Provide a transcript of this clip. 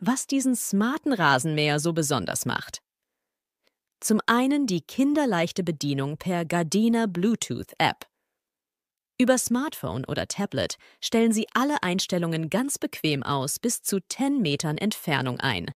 was diesen smarten Rasenmäher so besonders macht. Zum einen die kinderleichte Bedienung per Gardena Bluetooth App. Über Smartphone oder Tablet stellen Sie alle Einstellungen ganz bequem aus bis zu 10 Metern Entfernung ein.